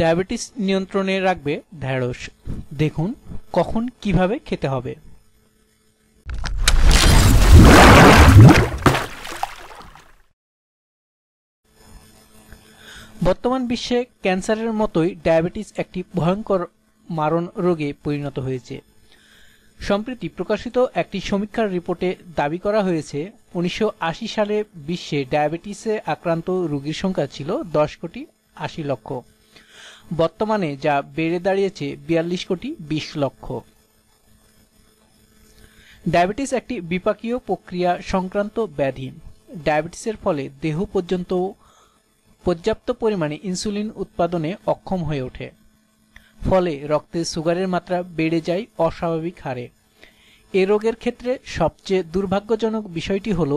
diabetes নিয়ন্ত্রণে রাখবে ঢ্যাঁড়স দেখুন কখন কিভাবে খেতে হবে বর্তমান বিশ্বে ক্যান্সারের মতোই ডায়াবেটিস একটি ভয়ঙ্কর মারণ রোগে পরিণত হয়েছে সম্প্রতি প্রকাশিত একটি সমীক্ষার রিপোর্টে দাবি করা হয়েছে উনিশশো সালে বিশ্বে ডায়াবেটিসে আক্রান্ত রোগীর সংখ্যা ছিল দশ কোটি আশি লক্ষ বর্তমানে যা বেড়ে দাঁড়িয়েছে বিয়াল্লিশ কোটি বিশ লক্ষ ডায়াবেটিস একটি বিপাকীয় প্রক্রিয়া সংক্রান্ত ব্যাধি ডায়াবেটিসের ফলে দেহ পর্যন্ত পর্যাপ্ত পরিমাণে ইনসুলিন উৎপাদনে অক্ষম হয়ে ওঠে ফলে রক্তে সুগারের মাত্রা বেড়ে যায় অস্বাভাবিক হারে এ রোগের ক্ষেত্রে সবচেয়ে দুর্ভাগ্যজনক বিষয়টি হল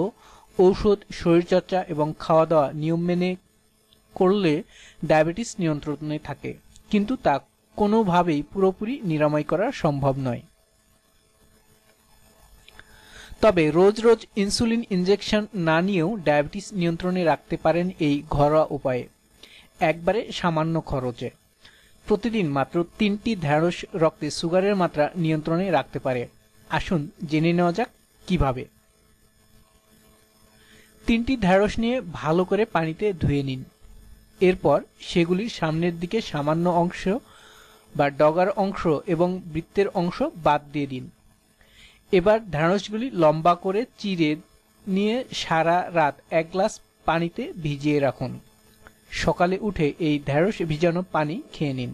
ঔষধ শরীরচর্চা এবং খাওয়া দাওয়া নিয়ম মেনে করলে ডায়াবেটিস নিয়ন্ত্রণে থাকে কিন্তু তা কোনোভাবেই পুরোপুরি নিরাময় করা সম্ভব নয় তবে রোজ রোজ ইনসুলিন ইনজেকশন না নিয়েও ডায়াবেটিস নিয়ন্ত্রণে রাখতে পারেন এই ঘরোয়া উপায়ে একবারে সামান্য খরচে প্রতিদিন মাত্র তিনটি ঢ্যাঁড়স রক্তে সুগারের মাত্রা নিয়ন্ত্রণে রাখতে পারে আসুন জেনে নেওয়া যাক কিভাবে তিনটি ঢ্যাঁড়স নিয়ে ভালো করে পানিতে ধুয়ে নিন এরপর সেগুলির সামনের দিকে সামান্য অংশ বা ডগার অংশ এবং বৃত্তের অংশ বাদ দিয়ে দিন এবার ঢ্যাঁড়সগুলি লম্বা করে চিড়ে নিয়ে সারা রাত এক গ্লাস পানিতে ভিজিয়ে রাখুন সকালে উঠে এই ঢ্যাঁড়স ভিজানো পানি খেয়ে নিন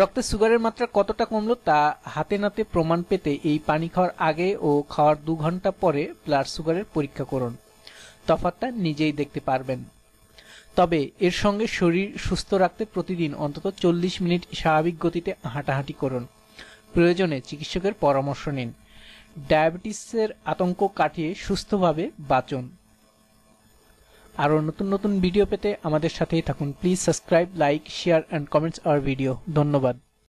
রক্তে সুগারের মাত্রা কতটা কমলো তা হাতে নাতে প্রমাণ পেতে এই পানি খাওয়ার আগে ও খাওয়ার দু ঘন্টা পরে ব্লাড সুগারের পরীক্ষা করুন তফাতটা নিজেই দেখতে পারবেন তবে এর সঙ্গে শরীর সুস্থ রাখতে প্রতিদিন অন্তত চল্লিশ মিনিট স্বাভাবিক গতিতে হাঁটাহাঁটি করুন প্রয়োজনে চিকিৎসকের পরামর্শ নিন ডায়াবেটিসের আতঙ্ক কাটিয়ে সুস্থভাবে বাঁচুন আরও নতুন নতুন ভিডিও পেতে আমাদের সাথেই থাকুন please subscribe like share and comments our video ধন্যবাদ